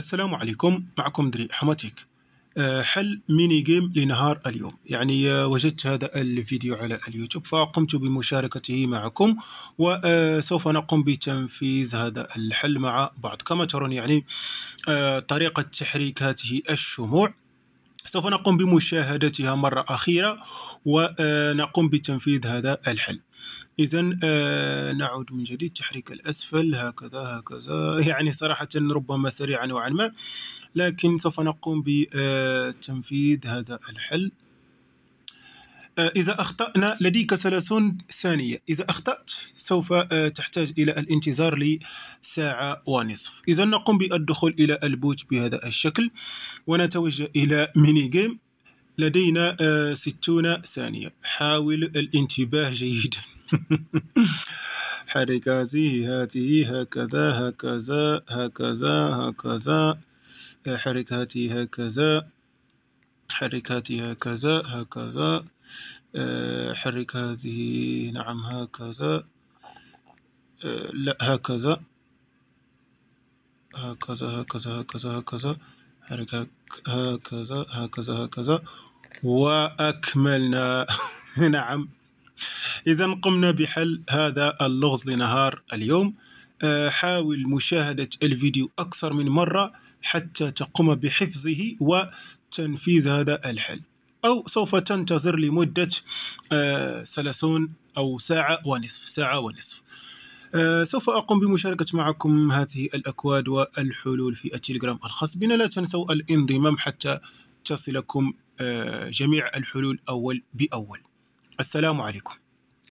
السلام عليكم معكم دري حماتيك أه، حل ميني جيم لنهار اليوم يعني أه، وجدت هذا الفيديو على اليوتيوب فقمت بمشاركته معكم وسوف أه، نقوم بتنفيذ هذا الحل مع بعض كما ترون يعني طريقة تحريك هذه الشموع سوف نقوم بمشاهدتها مرة أخيرة ونقوم بتنفيذ هذا الحل إذا آه، نعود من جديد تحريك الأسفل هكذا هكذا يعني صراحة ربما سريعا نوعا ما لكن سوف نقوم بتنفيذ آه، هذا الحل إذا أخطأنا لديك ثلاثون ثانية إذا أخطأت سوف آه، تحتاج إلى الانتظار لساعة ونصف إذا نقوم بالدخول إلى البوت بهذا الشكل ونتوجه إلى ميني جيم لدينا آه، ستون ثانية حاول الانتباه جيدا حرك هذه هاته هكذا هكذا هكذا هكذا حرك هكذا حرك هكذا هكذا آه، حرك هذه نعم هكذا آه، لا هكذا هكذا هكذا هكذا هكذا حرك هكذا هكذا هكذا وأكملنا نعم إذا قمنا بحل هذا اللغز لنهار اليوم حاول مشاهدة الفيديو أكثر من مرة حتى تقوم بحفظه وتنفيذ هذا الحل أو سوف تنتظر لمدة آه، ثلاثون أو ساعة ونصف ساعة ونصف أه سوف أقوم بمشاركة معكم هذه الأكواد والحلول في التليجرام الخاص بنا لا تنسوا الانضمام حتى تصلكم أه جميع الحلول أول بأول السلام عليكم